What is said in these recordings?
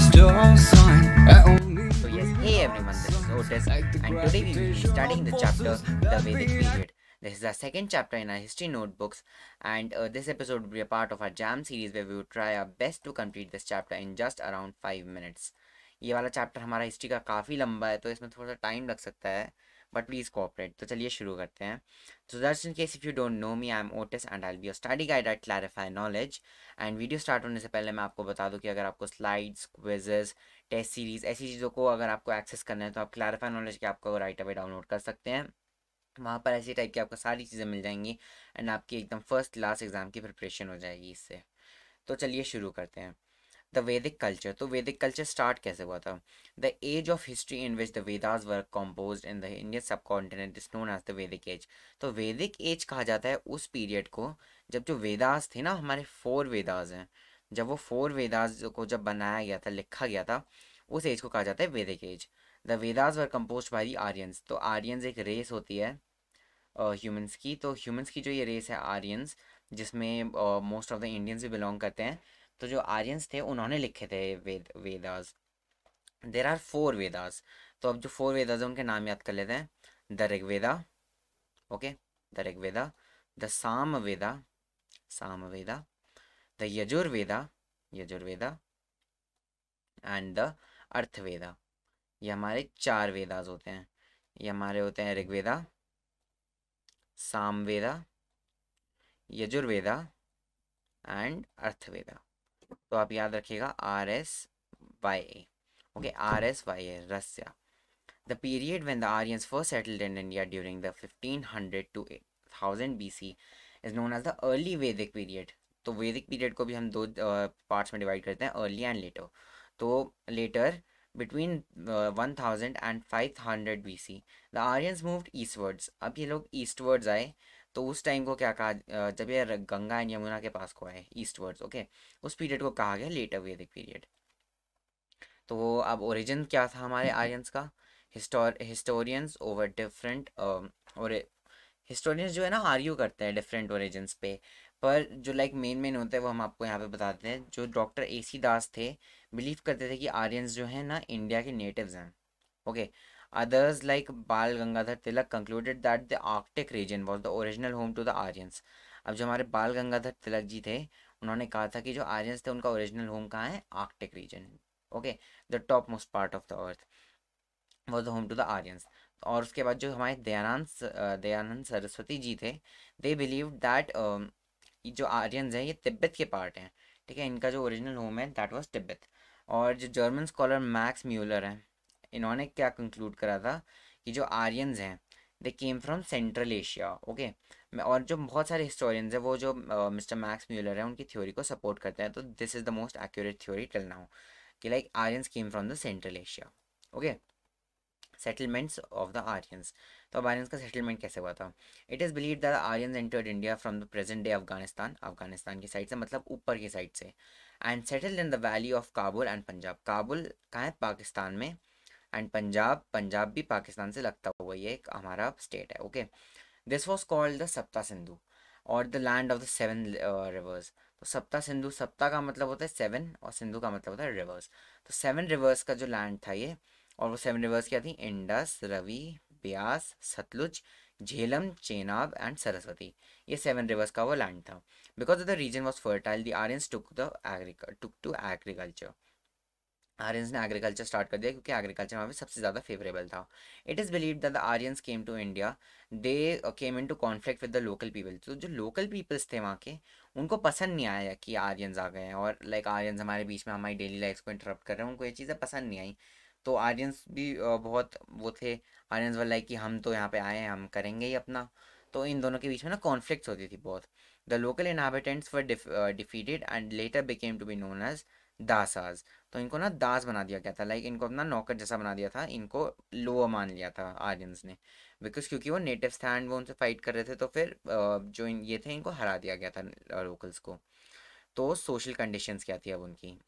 So yes, hey everyone, this is Otis and today we will be studying the chapter The Vedic Period. This is our second chapter in our history notebooks and uh, this episode will be a part of our jam series where we will try our best to complete this chapter in just around 5 minutes. ये वाला chapter हमारा history का काफ़ी लंबा है तो इसमें थोड़ा सा टाइम लग सकता है बट प्लीज़ कॉपरेट तो चलिए शुरू करते हैं तो in case if you don't know me I am Otis and I be your study guide at clarify knowledge and video start होने से पहले मैं आपको बता दूं कि अगर आपको स्लाइड्स क्विजेज टेस्ट सीरीज़ ऐसी चीज़ों को अगर आपको एक्सेस करना है तो आप क्लैरिफाई नॉलेज के आपको राइट अवे डाउनलोड कर सकते हैं वहाँ पर ऐसी टाइप की आपको सारी चीज़ें मिल जाएंगी एंड आपकी एकदम फर्स्ट क्लास एग्ज़ाम की प्रिपरेशन हो जाएगी इससे तो चलिए शुरू करते हैं द वैदिक कल्चर तो वैदिक कल्चर स्टार्ट कैसे हुआ था the age of history in which the Vedas were compose in the Indian subcontinent is known as the Vedic age तो वैदिक एज कहा जाता है उस पीरियड को जब जो वेदास थे ना हमारे फोर वेदास हैं जब वो फोर वेदास को जब बनाया गया था लिखा गया था उस एज को कहा जाता है Vedic age the Vedas were compose by the Aryans तो आर्यंस एक रेस होती है ह्यूमन्स uh, की तो ह्यूमन्स की जो ये रेस है आर्यंस जिसमें मोस्ट ऑफ द इंडियंस भी बिलोंग करते हैं तो जो आर्यंस थे उन्होंने लिखे थे वेद Vedas there are four Vedas तो अब जो फोर वेदास उनके नाम याद कर लेते हैं the Rigveda okay the Rigveda the Sama Veda Sama Veda the Yajurveda Yajurveda and the Atharvaveda ये हमारे चार वेदास होते हैं ये हमारे होते हैं ऋग्वेदा सामवेदा यजुर्वेदा एंड अर्थवेदा तो आप याद रखिएगा R S Y A okay R S Y A Russia the period when the Aryas first settled in India during the fifteen hundred to thousand B C is known as the early Vedic period तो Vedic period को भी हम दो parts में divide करते हैं early and later तो later between one thousand and five hundred B C the Aryas moved eastwards अब ये लोग ईस्टवर्ड्स आए तो उस टाइम को क्या कहा जब ये गंगा एंड यमुना के पास को आए ईस्ट वर्ड्स ओके उस पीरियड को कहा गया लेटर वैदिक पीरियड तो वो अब ओरिजिन क्या था हमारे आर्यंस हम्म, हम्म। का हिस्टोरियंस ओवर डिफरेंट और हिस्टोरियंस जो है ना आर्यू करते हैं डिफरेंट ओरिजिन्स पे पर जो लाइक मेन मेन होते हैं वो हम आपको यहाँ पे बताते हैं जो डॉक्टर ए सी दास थे बिलीव करते थे कि आर्यंस जो है ना इंडिया के नेटिव्स हैं okay Others like Bal Gangadhar Tilak concluded that the Arctic region was the original home to the Aryans. अब जो हमारे बाल गंगाधर तिलक जी थे उन्होंने कहा था कि जो आर्यंस थे उनका ओरिजिनल होम कहाँ है Arctic region okay the top most part of the earth was the home to the Aryans और उसके बाद जो हमारे दयानंद दयानंद सरस्वती जी थे दे बिलीव दैट जो आर्यन हैं ये तिब्बत के पार्ट हैं ठीक है इनका जो ओरिजिनल होम है दैट वॉज तिब्बत और जो जर्मन स्कॉलर मैक्स म्यूलर हैं इन्होंने क्या कंक्लूड करा था कि जो आर्यन हैं they came from Central Asia okay और जो बहुत सारे हिस्टोरियंस हैं वो जो मिस्टर मैक्स म्यूलर है उनकी थ्योरी को सपोर्ट करते हैं तो this is the most accurate theory till now कि like Aryans came from the Central Asia okay settlements of the Aryans तो अब आर्यन का सेटलमेंट कैसे हुआ था it is believe that Aryan entered India from the present day Afghanistan Afghanistan की side से मतलब ऊपर की साइड से and settled in the valley of Kabul and Punjab Kabul कहाँ है पाकिस्तान में एंड पंजाब पंजाब भी पाकिस्तान से लगता हुआ ये एक हमारा स्टेट है okay this was called the Sapta Sindhu और the land of the seven rivers तो सप्ता सिंधु सप्ता का मतलब होता है सेवन और सिंधु का मतलब होता है रिवर्स तो सेवन रिवर्स का जो लैंड था ये और वो सेवन रिवर्स क्या थी इंडस रवि ब्यास सतलुज झेलम चेनाब एंड सरस्वती ये सेवन रिवर्स का वो लैंड था because of the region was fertile the Aryans took the took to agriculture Aryas ने एग्रीकल्चर स्टार्ट कर दिया क्योंकि एग्रीकल्चर वहाँ पे सबसे ज़्यादा फेवरेबल था it is believe that the Aryas came to India they came into conflict with the local people तो जो लोकल पीपल्स थे वहाँ के उनको पसंद नहीं आया कि आर्यस आ गए हैं और लाइक आर्यस हमारे बीच में हमारी डेली लाइफ को इंटरप्ट कर रहे हैं उनको ये चीज़ें पसंद नहीं आई तो आर्यस भी uh, बहुत वो थे वाले वाला कि हम तो यहाँ पे आए हैं हम करेंगे ही अपना तो इन दोनों के बीच में ना कॉन्फ्लिक्ट होती थी बहुत the local inhabitants were defeated and later became to be known as Dasas तो इनको ना दास बना दिया गया था लाइक इनको अपना नौकर जैसा बना दिया था इनको लोअर मान लिया था आर्यंस ने बिकॉज क्योंकि वो नेटिव थे एंड वो उनसे फाइट कर रहे थे तो फिर जो इन ये थे इनको हरा दिया गया था लोकल्स को तो सोशल कंडीशंस क्या थी अब उनकी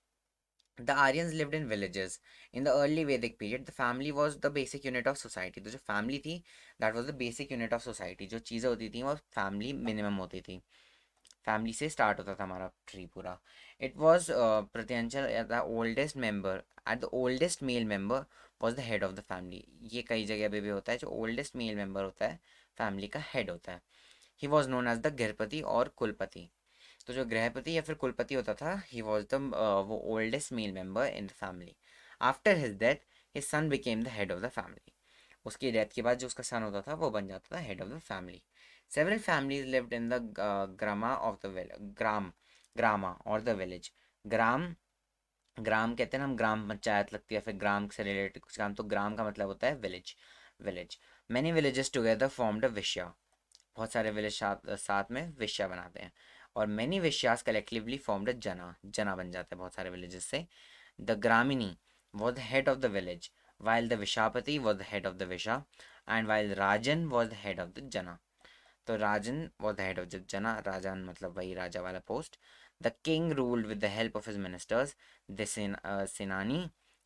the Aryans lived in villages in the early Vedic period the family was the basic unit of society तो जो फैमिली थी that was the basic unit of society जो चीज़ें होती थी वो फैमिली मिनिमम होती थी फैमिली से स्टार्ट होता था हमारा ट्री पूरा it was patriarchal the oldest member at the oldest male member was the head of the family ये कई जगह पे भी होता है जो ओल्डेस्ट मेल मेम्बर होता है फैमिली का हेड होता है he was known as the Grihapati और कुलपति तो जो गृहपति या फिर कुलपति होता था ही वॉज द वो oldest male member in the family after his death his son became the head of the family उसकी डेथ के बाद जो उसका सन होता था वो बन जाता था head of the family Several families lived in the uh, grama of the village. Gram, grama or the village. Gram ग्राम कहते हैं हम ग्राम पंचायत लगती है फिर ग्राम से रिलेटेड कुछ काम तो ग्राम का मतलब होता है village village many villages together formed Vishya बहुत सारे विलेज साथ, में विश्या बनाते हैं और मैनी विश्यास कलेक्टिवली फॉर्म्ड जना जना बन जाते हैं बहुत सारे विलेजेस से the Gramini was the head of the village while the Vishapati was the head of the Visha and while Rajan was head of the Jana तो Rajan was the head of जबजना राजन मतलब वही राजा वाला post the king ruled with the help of his ministers the Senani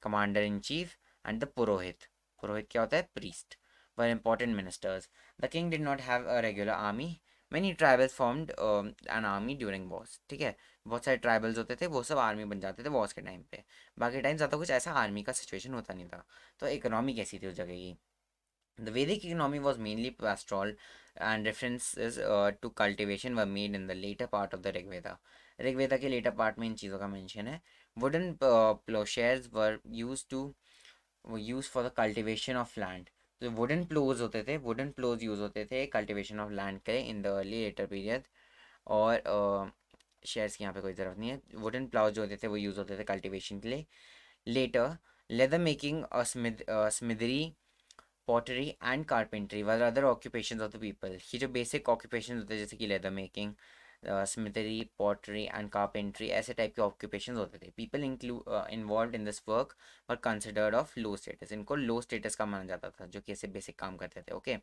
commander in chief and the Purohit Purohit क्या होता है priest were important ministers the king did not have a regular army many tribals formed an army during wars ठीक है बहुत सारे tribals होते थे वो सब आर्मी बन जाते थे वॉर्स के टाइम पे बाकी टाइम ज़्यादा कुछ ऐसा आर्मी का सिचुएशन होता नहीं था तो इकोनॉमी कैसी थी उस जगह की The Vedic economy was mainly pastoral, and references uh, to cultivation were made in the later part of the Rigveda. Rigveda ke later part mein in चीज़ों ka mention hai. Wooden uh, plowshares were used to were used for the cultivation of land. तो wooden ploughs होते थे wooden प्लोज use होते थे cultivation of land के in the early later period और shares uh, की यहाँ पे कोई ज़रूरत नहीं है वुडन प्लाउज जो होते थे वो यूज़ होते थे कल्टिवेशन के लिए लेटर लेदर मेकिंग और smithery pottery and carpentry were other occupation of the people ये जो बेसिक ऑक्यूपेशन होते हैं जैसे कि leather making smithery pottery and carpentry ऐसे टाइप के ऑक्यूपेशन होते थे people involve in this work और कंसिडर्ड ऑफ लो स्टेटस इनको लो स्टेटस का माना जाता था जो कि ऐसे बेसिक काम करते थे okay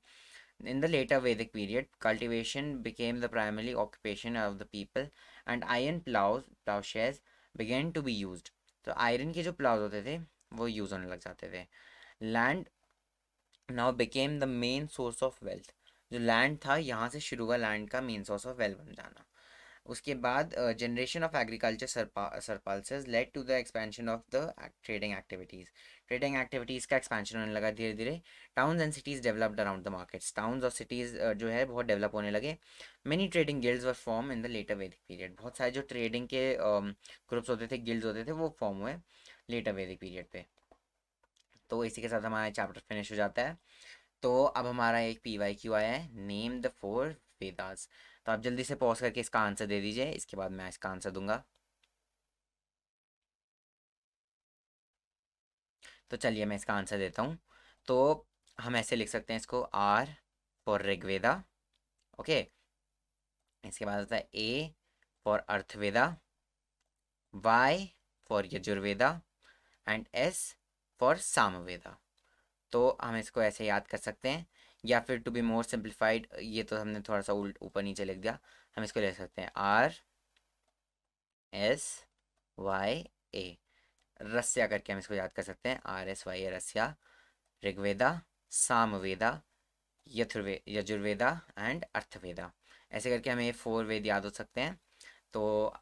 in the later Vedic period cultivation became the primary occupation of the people and iron plough ploughshares began to be use तो आयरन के जो प्लाउज होते थे वो यूज़ होने लग जाते थे land now became the main source of wealth जो लैंड था यहाँ से शुरू हुआ लैंड का मेन सोर्स ऑफ वेल्थ बन जाना उसके बाद generation of agriculture surpluses led to the expansion of the trading activities trading activities का एक्सपेंशन होने लगा धीरे धीरे towns and cities developed around the markets towns और सिटीज़ uh, जो है बहुत डेवलप होने लगे many trading guilds were form in the later Vedic period बहुत सारे जो ट्रेडिंग के ग्रुप्स um, होते थे गिल्ड्स होते थे वो फॉर्म हुए लेटर वैदिक पीरियड पे तो इसी के साथ हमारा चैप्टर फिनिश हो जाता है तो अब हमारा एक पी वाई क्यू आया है नेम द फोर वेदास तो आप जल्दी से पॉज करके इसका आंसर दे दीजिए इसके बाद मैं इसका आंसर दूंगा तो चलिए मैं इसका आंसर देता हूँ तो हम ऐसे लिख सकते हैं इसको आर फॉर ऋग्वेदा ओके इसके बाद होता है A for Atharvaveda Y for Yajurveda and S for Samaveda तो हम इसको ऐसे याद कर सकते हैं या फिर टू बी मोर सिंप्लीफाइड ये तो हमने थोड़ा सा उल्ट ऊपर नीचे लिख दिया हम इसको ले सकते हैं R S Y A Russia करके हम इसको याद कर सकते हैं R S Y A Russia Rigveda Samaveda यथुर्वे यजुर्वेदा एंड अर्थवेदा ऐसे करके हमें ये फोर वेद याद हो सकते हैं तो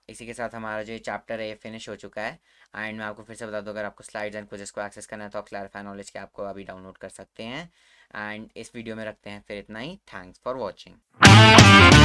इसी के साथ हमारा जो चैप्टर है फिनिश हो चुका है एंड मैं आपको फिर से बता दूँ अगर आपको स्लाइड्स एंड कुछ को एक्सेस करना है तो आप क्लैरिफाई नॉलेज के आपको अभी डाउनलोड कर सकते हैं एंड इस वीडियो में रखते हैं फिर इतना ही थैंक्स फॉर वॉचिंग